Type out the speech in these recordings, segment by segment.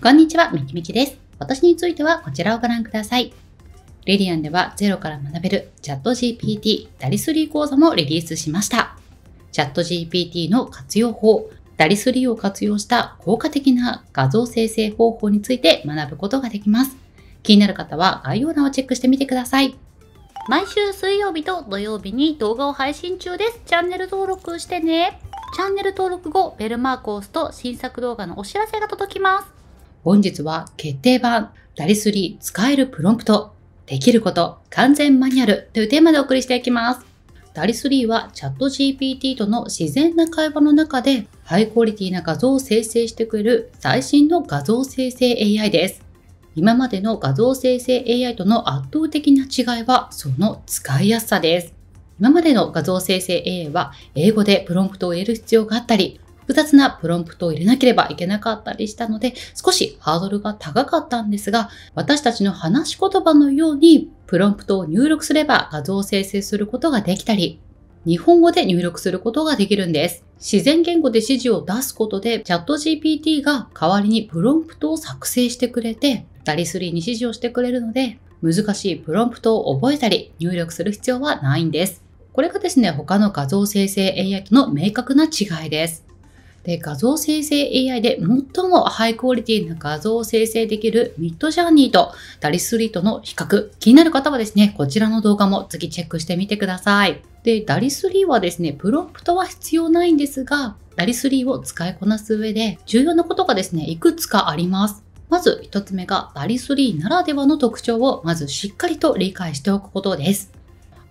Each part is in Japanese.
こんにちは、みきみきです。私についてはこちらをご覧ください。レディアンではゼロから学べるチャット GPT ダリスリー講座もリリースしました。チャット GPT の活用法、ダリスリーを活用した効果的な画像生成方法について学ぶことができます。気になる方は概要欄をチェックしてみてください。毎週水曜日と土曜日に動画を配信中です。チャンネル登録してね。チャンネル登録後、ベルマークを押すと新作動画のお知らせが届きます。本日は決定版、ダリスリ使えるプロンプト、できること、完全マニュアルというテーマでお送りしていきます。ダリスリーはチャット GPT との自然な会話の中でハイクオリティな画像を生成してくれる最新の画像生成 AI です。今までの画像生成 AI との圧倒的な違いはその使いやすさです。今までの画像生成 AI は英語でプロンプトを入れる必要があったり、複雑なプロンプトを入れなければいけなかったりしたので、少しハードルが高かったんですが、私たちの話し言葉のように、プロンプトを入力すれば画像を生成することができたり、日本語で入力することができるんです。自然言語で指示を出すことで、チャット GPT が代わりにプロンプトを作成してくれて、ダリスリーに指示をしてくれるので、難しいプロンプトを覚えたり入力する必要はないんです。これがですね、他の画像生成 AI との明確な違いです。で画像生成 AI で最もハイクオリティな画像を生成できるミッドジャーニーとダリスリーとの比較気になる方はですねこちらの動画も次チェックしてみてくださいでダリスリーはですねプロンプトは必要ないんですがダリスリーを使いこなす上で重要なことがですねいくつかありますまず1つ目がダリスリーならではの特徴をまずしっかりと理解しておくことです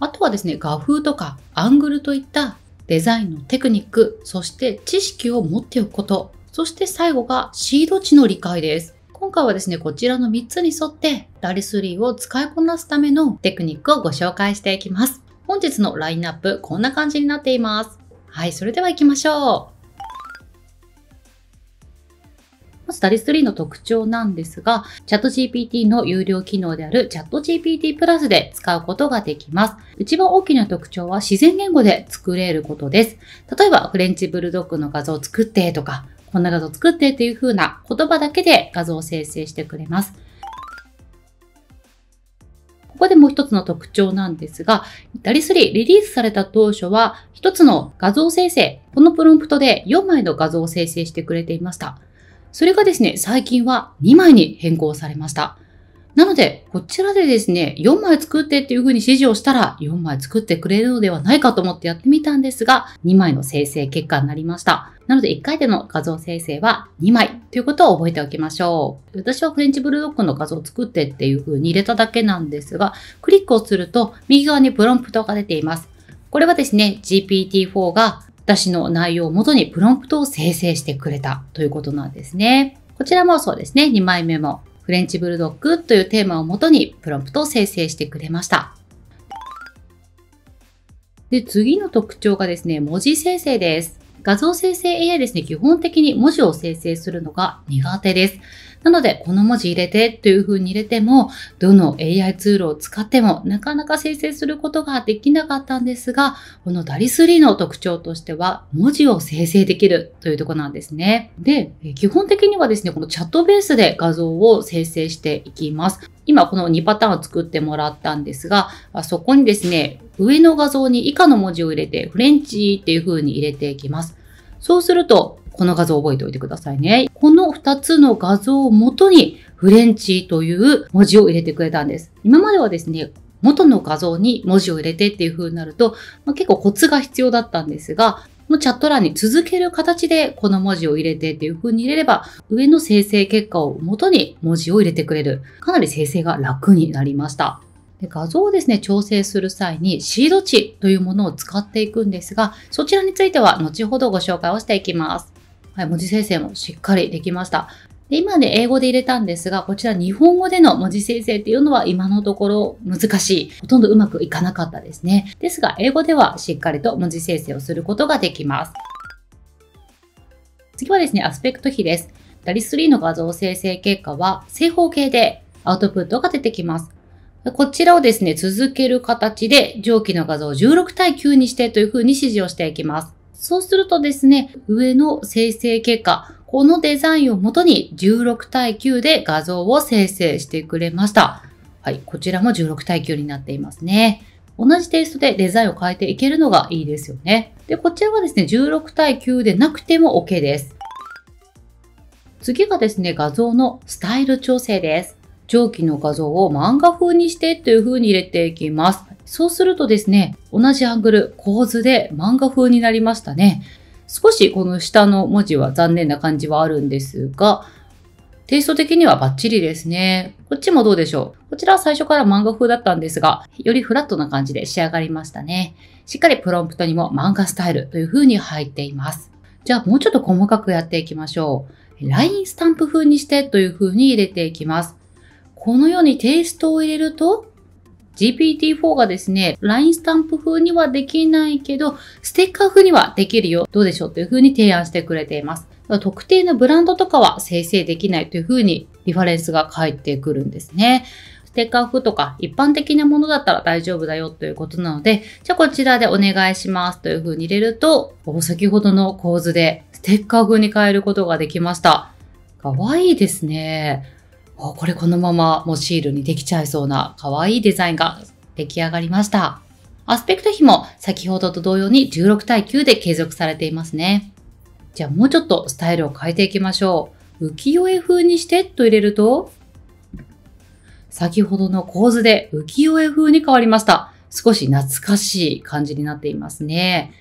あとはですね、画風とかアングルといったデザインのテクニック、そして知識を持っておくこと、そして最後がシード値の理解です。今回はですね、こちらの3つに沿ってラリスリーを使いこなすためのテクニックをご紹介していきます。本日のラインナップ、こんな感じになっています。はい、それでは行きましょう。スタデスリーの特徴なんですが、チャット GPT の有料機能であるチャット GPT プラスで使うことができます。一番大きな特徴は自然言語で作れることです。例えば、フレンチブルドッグの画像を作ってとか、こんな画像作ってっていう風な言葉だけで画像を生成してくれます。ここでもう一つの特徴なんですが、ダリ3リリースされた当初は、一つの画像生成、このプロンプトで4枚の画像を生成してくれていました。それがですね、最近は2枚に変更されました。なので、こちらでですね、4枚作ってっていう風に指示をしたら、4枚作ってくれるのではないかと思ってやってみたんですが、2枚の生成結果になりました。なので、1回での画像生成は2枚ということを覚えておきましょう。私はフレンチブルドッグの画像を作ってっていう風に入れただけなんですが、クリックをすると、右側にプロンプトが出ています。これはですね、GPT-4 が私の内容をもとにプロンプトを生成してくれたということなんですね。こちらもそうですね。2枚目もフレンチブルドッグというテーマをもとにプロンプトを生成してくれました。で、次の特徴がですね、文字生成です。画像生成 AI ですね、基本的に文字を生成するのが苦手です。なので、この文字入れてという風に入れても、どの AI ツールを使ってもなかなか生成することができなかったんですが、このダリ3の特徴としては、文字を生成できるというとこなんですね。で、基本的にはですね、このチャットベースで画像を生成していきます。今この2パターンを作ってもらったんですが、そこにですね、上の画像に以下の文字を入れて、フレンチっていう風に入れていきます。そうすると、この画像を覚えておいてくださいね。この2つの画像を元に、フレンチという文字を入れてくれたんです。今まではですね、元の画像に文字を入れてっていう風になると、まあ、結構コツが必要だったんですが、もうチャット欄に続ける形でこの文字を入れてっていう風に入れれば、上の生成結果を元に文字を入れてくれる。かなり生成が楽になりました。で画像をですね、調整する際にシード値というものを使っていくんですが、そちらについては後ほどご紹介をしていきます。はい、文字生成もしっかりできました。で今ね、英語で入れたんですが、こちら日本語での文字生成っていうのは今のところ難しい。ほとんどうまくいかなかったですね。ですが、英語ではしっかりと文字生成をすることができます。次はですね、アスペクト比です。ダリス3の画像生成結果は正方形でアウトプットが出てきます。こちらをですね、続ける形で上記の画像を16対9にしてというふうに指示をしていきます。そうするとですね、上の生成結果、このデザインをもとに16対9で画像を生成してくれました。はい、こちらも16対9になっていますね。同じテイストでデザインを変えていけるのがいいですよね。で、こちらはですね、16対9でなくても OK です。次がですね、画像のスタイル調整です。上記の画像を漫画風にしてという風に入れていきます。そうするとですね、同じアングル、構図で漫画風になりましたね。少しこの下の文字は残念な感じはあるんですが、テイスト的にはバッチリですね。こっちもどうでしょうこちらは最初から漫画風だったんですが、よりフラットな感じで仕上がりましたね。しっかりプロンプトにも漫画スタイルという風に入っています。じゃあもうちょっと細かくやっていきましょう。ラインスタンプ風にしてという風に入れていきます。このようにテイストを入れると、GPT-4 がですね、LINE スタンプ風にはできないけど、ステッカー風にはできるよ。どうでしょうという風に提案してくれています。特定のブランドとかは生成できないという風にリファレンスが返ってくるんですね。ステッカー風とか一般的なものだったら大丈夫だよということなので、じゃあこちらでお願いしますという風に入れると、先ほどの構図でステッカー風に変えることができました。かわいいですね。これこのままもうシールにできちゃいそうな可愛いデザインが出来上がりました。アスペクト比も先ほどと同様に16対9で継続されていますね。じゃあもうちょっとスタイルを変えていきましょう。浮世絵風にしてと入れると、先ほどの構図で浮世絵風に変わりました。少し懐かしい感じになっていますね。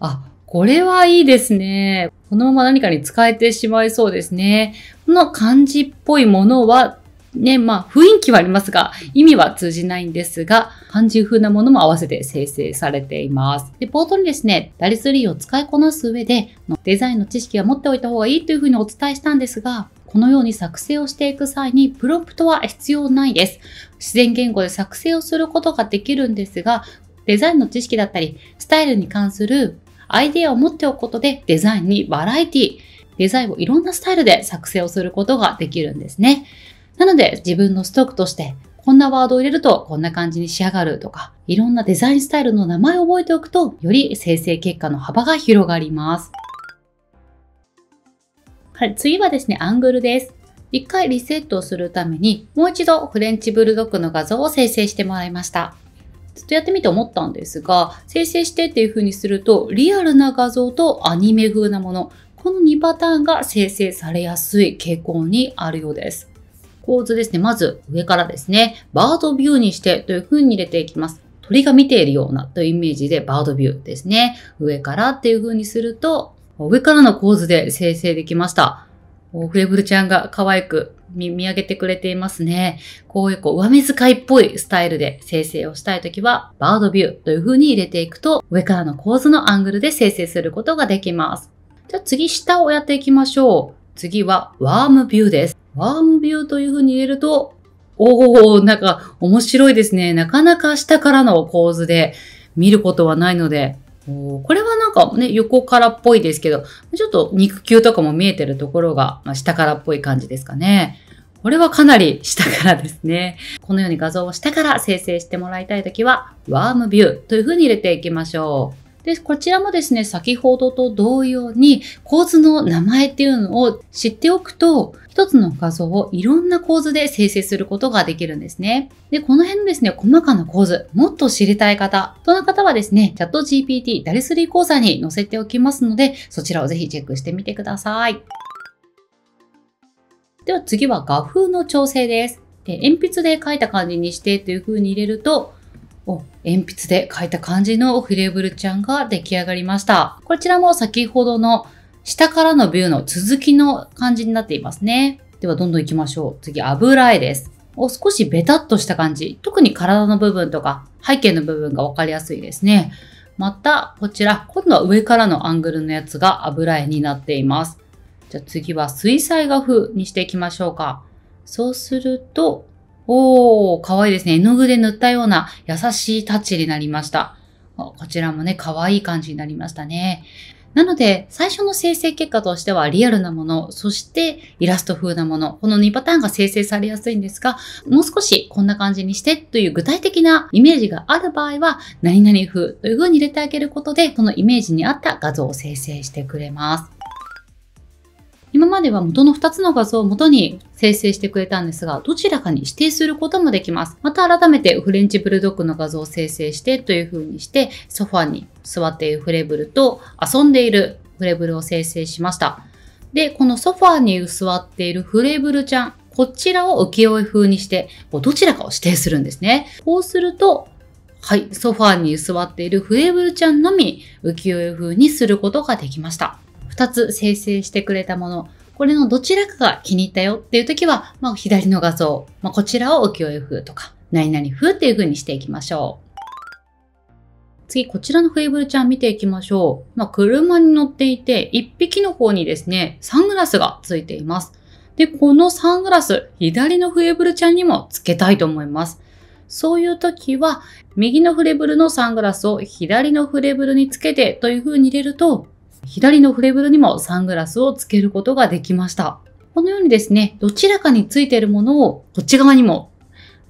あ、これはいいですね。このまま何かに使えてしまいそうですね。この漢字っぽいものは、ね、まあ、雰囲気はありますが、意味は通じないんですが、漢字風なものも合わせて生成されています。で、冒頭にですね、ダリスリーを使いこなす上で、デザインの知識は持っておいた方がいいというふうにお伝えしたんですが、このように作成をしていく際にプロンプトは必要ないです。自然言語で作成をすることができるんですが、デザインの知識だったり、スタイルに関するアイデアを持っておくことでデザインにバラエティ、デザインをいろんなスタイルで作成をすることができるんですね。なので自分のストックとしてこんなワードを入れるとこんな感じに仕上がるとか、いろんなデザインスタイルの名前を覚えておくと、より生成結果の幅が広がります。はい、次はですね、アングルです。一回リセットをするために、もう一度フレンチブルドッグの画像を生成してもらいました。ずっとやってみて思ったんですが、生成してっていう風にすると、リアルな画像とアニメ風なもの、この2パターンが生成されやすい傾向にあるようです。構図ですね。まず上からですね、バードビューにしてという風に入れていきます。鳥が見ているようなというイメージでバードビューですね。上からっていう風にすると、上からの構図で生成できました。フレブルちゃんが可愛く見上げてくれていますね。こういうこう上目遣いっぽいスタイルで生成をしたいときは、バードビューという風に入れていくと、上からの構図のアングルで生成することができます。じゃあ次、下をやっていきましょう。次は、ワームビューです。ワームビューという風に入れると、おー、なんか面白いですね。なかなか下からの構図で見ることはないので、これはなんかね、横からっぽいですけど、ちょっと肉球とかも見えてるところが、まあ、下からっぽい感じですかね。これはかなり下からですね。このように画像を下から生成してもらいたいときは、ワームビューというふうに入れていきましょう。で、こちらもですね、先ほどと同様に構図の名前っていうのを知っておくと、つの画像をいろんな構図で生成することができるんですね。で、この辺のですね、細かな構図、もっと知りたい方、その方はですね、チャット GPT ダレスリー講座に載せておきますので、そちらをぜひチェックしてみてください。では次は画風の調整です。で鉛筆で描いた感じにしてという風に入れると、お、鉛筆で描いた感じのフレーブルちゃんが出来上がりました。こちらも先ほどの下からのビューの続きの感じになっていますね。ではどんどん行きましょう。次、油絵です。を少しベタっとした感じ。特に体の部分とか背景の部分がわかりやすいですね。また、こちら、今度は上からのアングルのやつが油絵になっています。じゃあ次は水彩画風にしていきましょうか。そうすると、おー、かわいいですね。絵の具で塗ったような優しいタッチになりました。こちらもね、かわいい感じになりましたね。なので、最初の生成結果としてはリアルなもの、そしてイラスト風なもの、この2パターンが生成されやすいんですが、もう少しこんな感じにしてという具体的なイメージがある場合は、何々風という風に入れてあげることで、このイメージに合った画像を生成してくれます。今までは元の2つの画像を元に生成してくれたんですが、どちらかに指定することもできます。また改めてフレンチブルドッグの画像を生成してという風にして、ソファに座っているフレブルと遊んでいるフレブルを生成しました。で、このソファに座っているフレブルちゃん、こちらを浮世絵風にして、どちらかを指定するんですね。こうすると、はい、ソファーに座っているフレーブルちゃんのみ浮世絵風にすることができました。2つ生成してくれたもの、これのどちらかが気に入ったよっていう時は、まあ、左の画像、まあ、こちらを浮世絵風とか、何々風っていう風にしていきましょう。次、こちらのフェイブルちゃん見ていきましょう。まあ、車に乗っていて、1匹の方にですね、サングラスがついています。で、このサングラス、左のフレブルちゃんにもつけたいと思います。そういう時は、右のフレブルのサングラスを左のフレブルにつけてという風に入れると、左のフレブルにもサングラスをつけることができました。このようにですね、どちらかについているものをこっち側にも、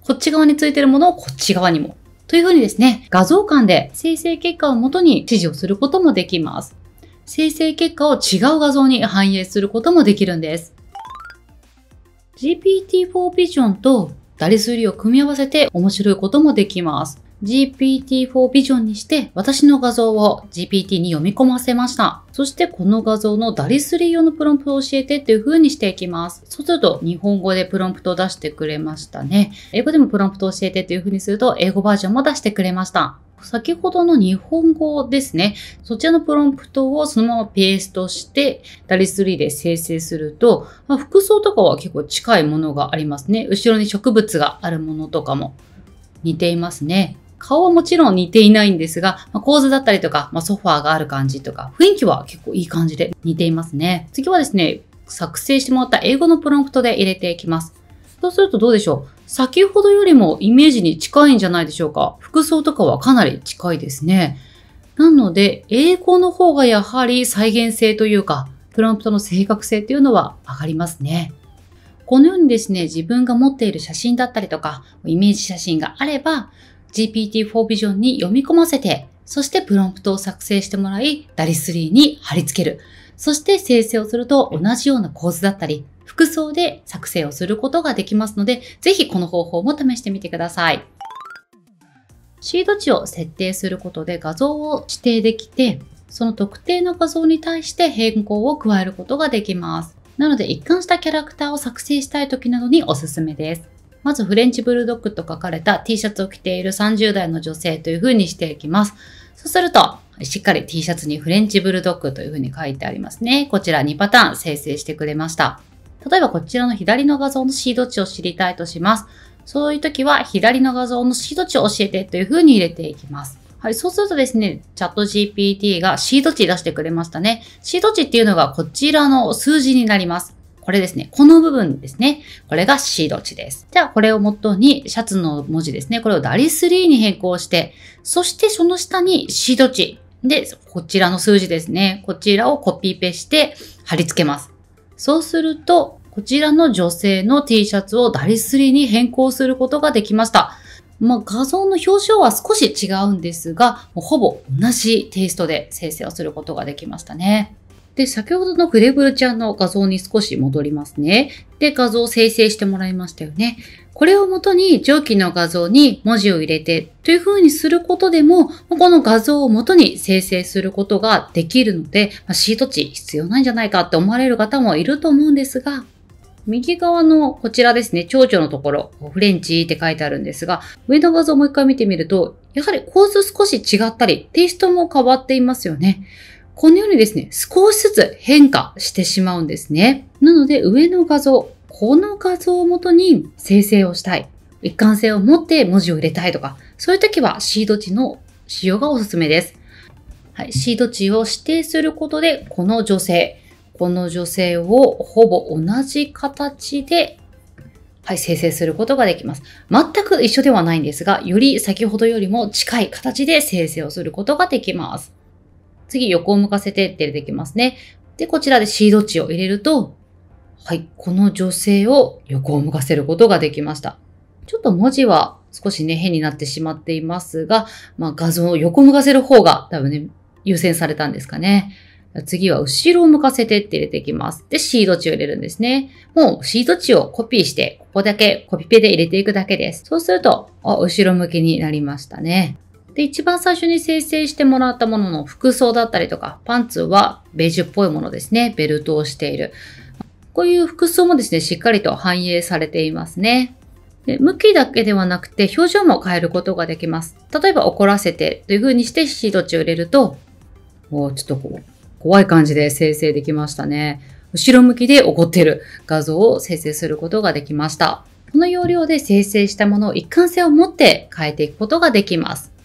こっち側についているものをこっち側にも、というふうにですね、画像間で生成結果をもとに指示をすることもできます。生成結果を違う画像に反映することもできるんです。GPT-4 Vision とダリスリを組み合わせて面白いこともできます。GPT-4 ビジョンにして私の画像を GPT に読み込ませました。そしてこの画像のダリスリー用のプロンプトを教えてっていう風にしていきます。そうすると日本語でプロンプトを出してくれましたね。英語でもプロンプトを教えてっていう風にすると英語バージョンも出してくれました。先ほどの日本語ですね。そちらのプロンプトをそのままペーストして、ダリスリーで生成すると、まあ、服装とかは結構近いものがありますね。後ろに植物があるものとかも似ていますね。顔はもちろん似ていないんですが、まあ、構図だったりとか、まあ、ソファーがある感じとか、雰囲気は結構いい感じで似ていますね。次はですね、作成してもらった英語のプロンプトで入れていきます。そうするとどうでしょう先ほどよりもイメージに近いんじゃないでしょうか服装とかはかなり近いですね。なので、英語の方がやはり再現性というか、プロンプトの正確性というのは上がりますね。このようにですね、自分が持っている写真だったりとか、イメージ写真があれば、GPT-4 ビジョンに読み込ませて、そしてプロンプトを作成してもらい、ダリ3に貼り付ける。そして生成をすると同じような構図だったり、服装で作成をすることができますので、ぜひこの方法も試してみてください。シード値を設定することで画像を指定できて、その特定の画像に対して変更を加えることができます。なので一貫したキャラクターを作成したい時などにおすすめです。まずフレンチブルドッグと書かれた T シャツを着ている30代の女性という風にしていきます。そうすると、しっかり T シャツにフレンチブルドッグという風に書いてありますね。こちら2パターン生成してくれました。例えばこちらの左の画像のシード値を知りたいとします。そういう時は左の画像のシード値を教えてという風に入れていきます。はい、そうするとですね、チャット GPT がシード値出してくれましたね。シード値っていうのがこちらの数字になります。これですね。この部分ですね。これがシード値です。じゃあ、これを元に、シャツの文字ですね。これをダリ3に変更して、そしてその下にシード値。で、こちらの数字ですね。こちらをコピペして貼り付けます。そうすると、こちらの女性の T シャツをダリ3に変更することができました。まあ、画像の表情は少し違うんですが、ほぼ同じテイストで生成をすることができましたね。で、先ほどのグレブルちゃんの画像に少し戻りますね。で、画像を生成してもらいましたよね。これをもとに上記の画像に文字を入れてという風にすることでも、この画像をもとに生成することができるので、まあ、シート値必要ないんじゃないかって思われる方もいると思うんですが、右側のこちらですね、蝶々のところ、フレンチって書いてあるんですが、上の画像をもう一回見てみると、やはり構図少し違ったり、テイストも変わっていますよね。このようにですね、少しずつ変化してしまうんですね。なので上の画像、この画像をもとに生成をしたい。一貫性を持って文字を入れたいとか、そういう時はシード値の使用がおすすめです。はい、シード値を指定することで、この女性、この女性をほぼ同じ形で、はい、生成することができます。全く一緒ではないんですが、より先ほどよりも近い形で生成をすることができます。次横を向かせてって出てきますね。で、こちらでシード値を入れると、はい、この女性を横を向かせることができました。ちょっと文字は少しね、変になってしまっていますが、まあ画像を横向かせる方が多分ね、優先されたんですかね。次は後ろを向かせてって入れていきます。で、シード値を入れるんですね。もうシード値をコピーして、ここだけコピペで入れていくだけです。そうすると、後ろ向きになりましたね。で、一番最初に生成してもらったものの服装だったりとか、パンツはベージュっぽいものですね。ベルトをしている。こういう服装もですね、しっかりと反映されていますね。で向きだけではなくて表情も変えることができます。例えば怒らせてという風にしてシート値を入れると、おちょっとこう、怖い感じで生成できましたね。後ろ向きで怒ってる画像を生成することができました。この要領で生成したものを一貫性を持って変えていくことができます。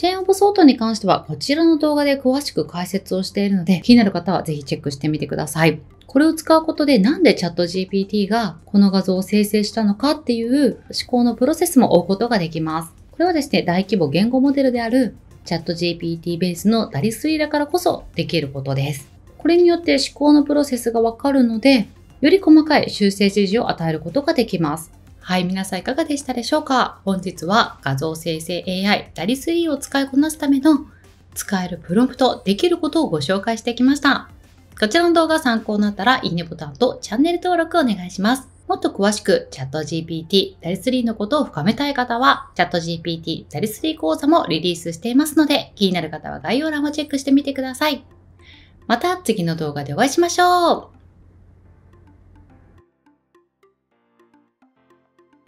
チェーンオブソートに関してはこちらの動画で詳しく解説をしているので、気になる方はぜひチェックしてみてください。これを使うことでなんでチャット GPT がこの画像を生成したのかっていう思考のプロセスも追うことができます。これはですね、大規模言語モデルであるチャット GPT ベースのダリスイラからこそできることです。これによって思考のプロセスがわかるので、より細かい修正指示を与えることができます。はい、皆さんいかがでしたでしょうか本日は画像生成 AI ダリスーを使いこなすための使えるプロンプト、できることをご紹介してきました。こちらの動画参考になったら、いいねボタンとチャンネル登録お願いします。もっと詳しく、チャット GPT、ダリスリーのことを深めたい方は、チャット GPT、ダリスリー講座もリリースしていますので、気になる方は概要欄をチェックしてみてください。また次の動画でお会いしましょう